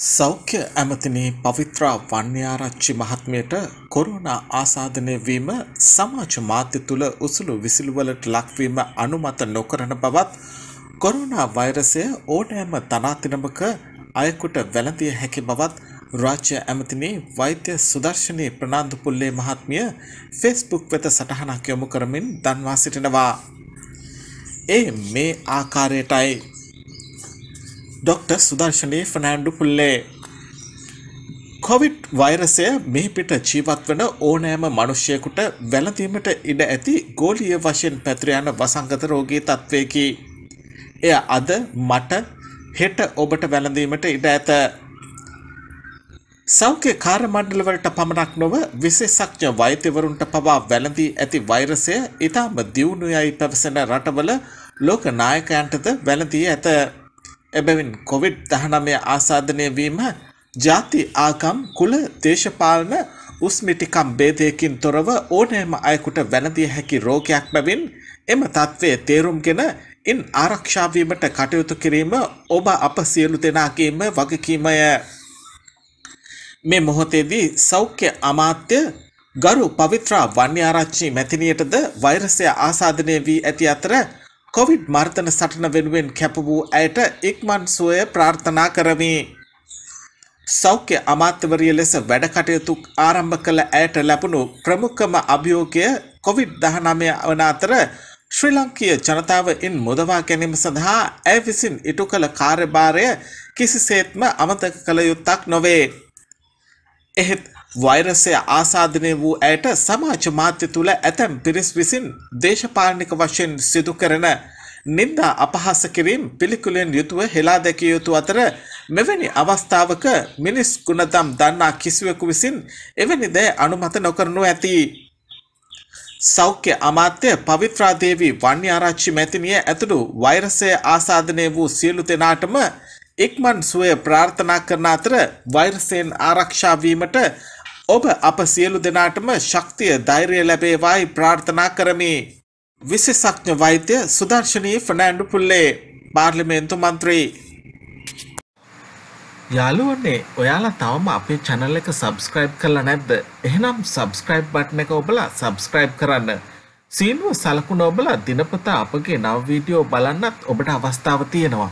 සෞඛ්‍ය ඇමතිනේ පවිත්‍රා වන්‍යාරච්චි මහත්මයට කොරුණා ආසාධනය වීම සමාජ මාධ්‍ය තුළ උසුළු විසිළුවලට ලක්වීම අනුමත නොකරන බවත් කොරුණා වෛරසය ඕනෑම තනාතිනමක අයකුට වැළඳිය හැකි බවත් රාජ්‍ය ඇමතිනේ වෛද්‍ය සුදර්ශනී ප්‍රනාන්දුපුල්ලේ මහත්මිය ෆෙස්බුක් වෙත සටහනක් යොමු කරමින් දන්වා සිටිනවා. ඒ මේ ආකාරයටයි ඩොක්ටර් සුදර්ශනී ෆනෑන්ඩු පුල්ලේ. කොවිට් වෛරසය මෙහිපිට ජීවත් වන ඕනෑම මනුෂ්‍යයකුට වැලඳීමට ඉඩ ඇති ගෝලිය වශයෙන් පැත්‍රයන වසංගත රෝගී තත්ත්වයකි. එය අද මට හෙට ඔබට වැළඳීමට ඉඩ ඇත. සෞඛ්‍ය කාර්මණ්ඩලවලට පමණක් නොව විශේෂඥ වෛද්‍යවරුන්ට පවා වැළඳී ඇති වෛරසය ඉතාම දියුණුවයි පැවසෙන රටවල ලෝක නායකයන්ටද වැළඳී ඇත. එබැවින් කොවිඩ් දහනමය ආසාධනය වීම ජාති ආකම් කුල දේශපාලන උස්මිටිකම් බේදයකින් තොරව ඕනෑම අයකුට වැනදිය හැකි රෝගයක් බැවින් එම තත්ත්වය තේරුම්ගෙන ඉන් ආරක්ෂාවීමට කටයුතු කිරීම ඔබ අප සියලු දෙනාගේම වගකීමය මේ මොහොතේදී සෞඛ්‍ය අමාත්‍ය ගරු පවිත්‍රා වන්‍යාරච්චි මැතිනියටද වෛරසය ආසාධනය වී ඇති අතර කොවිඩ් මර්තන සටන වෙනුවෙන් කැපවූ ඇයට ඉක්මන් සුවය ප්‍රාර්ථනා කරමි. සෞඛ්‍ය අමාත්‍යවරිය ලෙස වැඩ කටයුතු ආරම්භ කළ ඇයට ලැබුණු ප්‍රමුඛම අභියෝගය කොවිඩ් 19 වන අතර ශ්‍රී ලංකීය ජනතාවයින් මුදවා ගැනීම සඳහා ඇය විසින් ඉටු කළ කාර්යභාරය කිසිසේත්ම අමතක කළ යුත්තක් නොවේ. එහෙත් වෛරසය ආසාධනය වූ ඇයට සමාජ මාධ්‍ය තුළ ඇතැම් පිරිස් විසින් දේශපාලනික වශයෙන් සිදු කරන නින්දා අපහාස කිරීම් පිළිකුලෙන් යුතුව හෙලා දැකිය යුතු අතර මෙවැනි අවස්ථාවක මිනිස් ගුණදම් දන්නා කිසිවෙකු විසින් එවැනි දෑ අනුමත නොකරනු ඇති. සෞඛ්‍ය අමාත්‍ය පවිත්‍රාදේවී වන්‍යාරච්චි මැතිනිය ඇතුළු වෛරසය ආසාධනය වූ සියලු දෙනාටම එක්මන් සුවය ප්‍රාර්ථනා කරන අතර වෛරසයෙන් ආරක්ෂාවීමට ඔබ අප සියලු දෙනාටම ශක්තිය ධෛර්ය ලැබේවායි ප්‍රාර්ථනා කරමි. විශේෂඥ වෛද්‍ය සුදර්ශනී ෆනෑන්ඩු පුල්ලේ පාර්ලිමේන්තු මන්ත්‍රී. යාලුවනේ ඔයාලා තවම අපේ channel එක subscribe කරලා නැද්ද? එහෙනම් subscribe button එක ඔබලා subscribe කරන්න. සීනුව සලකුණ ඔබලා දිනපතා අපගේ නව වීඩියෝ බලන්නත් ඔබට අවස්ථාව තියෙනවා.